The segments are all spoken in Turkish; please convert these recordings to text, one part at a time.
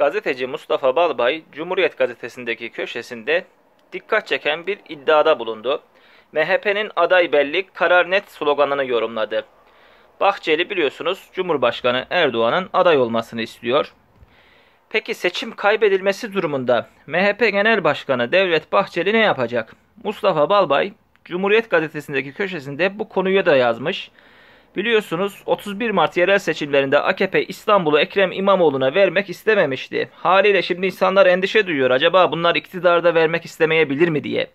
Gazeteci Mustafa Balbay, Cumhuriyet Gazetesi'ndeki köşesinde dikkat çeken bir iddiada bulundu. MHP'nin aday belli, karar net sloganını yorumladı. Bahçeli biliyorsunuz Cumhurbaşkanı Erdoğan'ın aday olmasını istiyor. Peki seçim kaybedilmesi durumunda MHP Genel Başkanı Devlet Bahçeli ne yapacak? Mustafa Balbay Cumhuriyet Gazetesi'ndeki köşesinde bu konuya da yazmış. Biliyorsunuz 31 Mart yerel seçimlerinde AKP İstanbul'u Ekrem İmamoğlu'na vermek istememişti. Haliyle şimdi insanlar endişe duyuyor acaba bunlar iktidarda vermek istemeyebilir mi diye.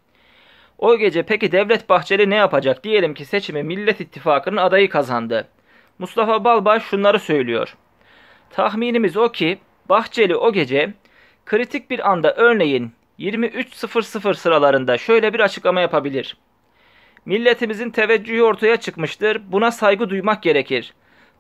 O gece peki Devlet Bahçeli ne yapacak diyelim ki seçimi Millet İttifakı'nın adayı kazandı. Mustafa Balbay şunları söylüyor. Tahminimiz o ki Bahçeli o gece kritik bir anda örneğin 23.00 sıralarında şöyle bir açıklama yapabilir. Milletimizin teveccühü ortaya çıkmıştır. Buna saygı duymak gerekir.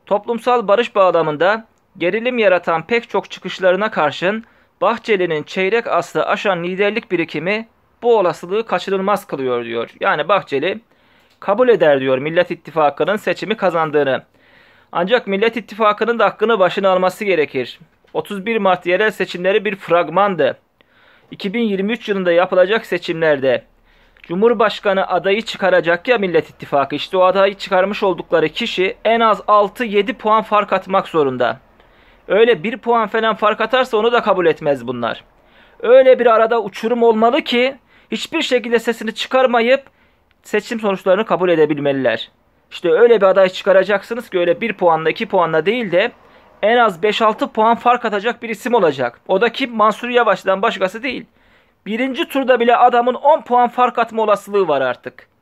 Toplumsal barış bağlamında gerilim yaratan pek çok çıkışlarına karşın Bahçeli'nin çeyrek aslı aşan liderlik birikimi bu olasılığı kaçınılmaz kılıyor diyor. Yani Bahçeli kabul eder diyor Millet İttifakı'nın seçimi kazandığını. Ancak Millet İttifakı'nın da hakkını başına alması gerekir. 31 Mart yerel seçimleri bir fragmandı. 2023 yılında yapılacak seçimlerde Cumhurbaşkanı adayı çıkaracak ya Millet İttifakı. İşte o adayı çıkarmış oldukları kişi en az 6-7 puan fark atmak zorunda. Öyle 1 puan falan fark atarsa onu da kabul etmez bunlar. Öyle bir arada uçurum olmalı ki hiçbir şekilde sesini çıkarmayıp seçim sonuçlarını kabul edebilmeliler. İşte öyle bir aday çıkaracaksınız ki öyle 1 puanla 2 puanla değil de en az 5-6 puan fark atacak bir isim olacak. O da kim? Mansur Yavaş'tan başkası değil. Birinci turda bile adamın 10 puan fark atma olasılığı var artık.